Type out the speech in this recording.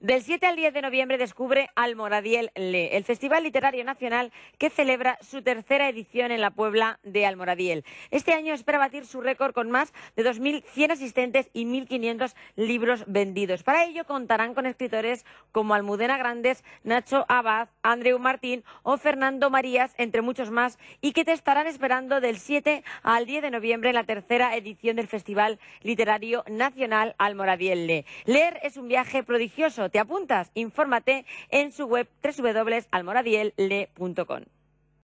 Del 7 al 10 de noviembre descubre Almoradiel Le, el Festival Literario Nacional que celebra su tercera edición en la Puebla de Almoradiel. Este año espera batir su récord con más de 2.100 asistentes y 1.500 libros vendidos. Para ello contarán con escritores como Almudena Grandes, Nacho Abad, Andreu Martín o Fernando Marías, entre muchos más, y que te estarán esperando del 7 al 10 de noviembre en la tercera edición del Festival Literario Nacional Almoradiel Le. Leer es un viaje prodigioso ¿Te apuntas? Infórmate en su web www.almoradielle.com.